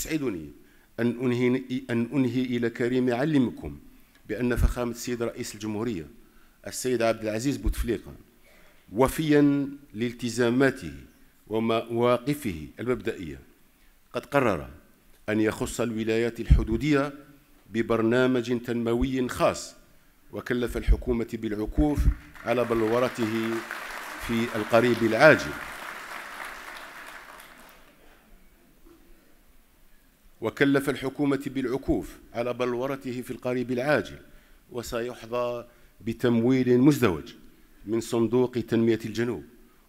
يسعدني أن أنهي, أن أنهي إلى كريم علمكم بأن فخامة السيد رئيس الجمهورية السيد عبد العزيز بوتفليقة وفيا لالتزاماته ومواقفه المبدئية قد قرر أن يخص الولايات الحدودية ببرنامج تنموي خاص وكلف الحكومة بالعكوف على بلورته في القريب العاجل وكلف الحكومة بالعكوف على بلورته في القريب العاجل وسيحظى بتمويل مزدوج من صندوق تنمية الجنوب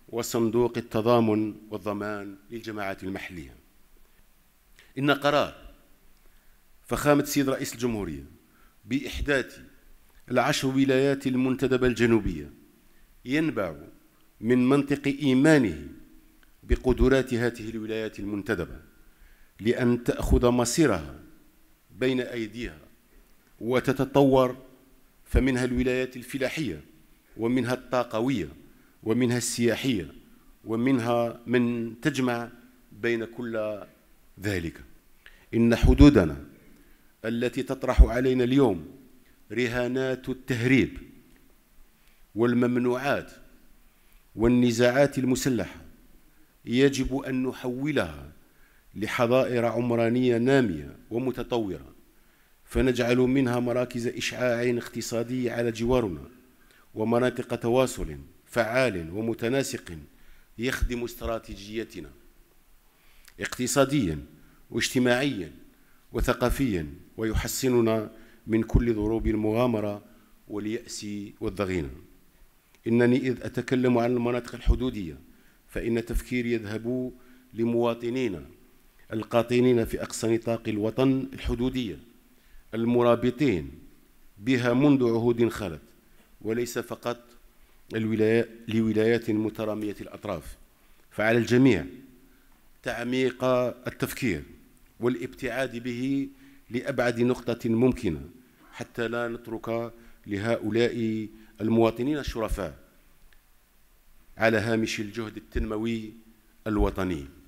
وصندوق التضامن والضمان للجماعات المحلية إن قرار فخامة سيد رئيس الجمهورية بإحداث العشر ولايات المنتدبة الجنوبية ينبع من منطق إيمانه بقدرات هذه الولايات المنتدبه لأن تأخذ مصيرها بين أيديها وتتطور فمنها الولايات الفلاحية ومنها الطاقوية ومنها السياحية ومنها من تجمع بين كل ذلك إن حدودنا التي تطرح علينا اليوم رهانات التهريب والممنوعات والنزاعات المسلحة يجب أن نحولها لحظائر عمرانية نامية ومتطورة فنجعل منها مراكز إشعاع اقتصادي على جوارنا ومناطق تواصل فعال ومتناسق يخدم استراتيجيتنا اقتصاديا واجتماعيا وثقافيا ويحسننا من كل ضروب المغامرة واليأس والضغينة إنني إذ أتكلم عن المناطق الحدودية فإن تفكيري يذهب لمواطنينا القاطنين في أقصى نطاق الوطن الحدودية المرابطين بها منذ عهود خلت وليس فقط الولايات لولايات مترامية الأطراف فعلى الجميع تعميق التفكير والابتعاد به لأبعد نقطة ممكنة حتى لا نترك لهؤلاء المواطنين الشرفاء على هامش الجهد التنموي الوطني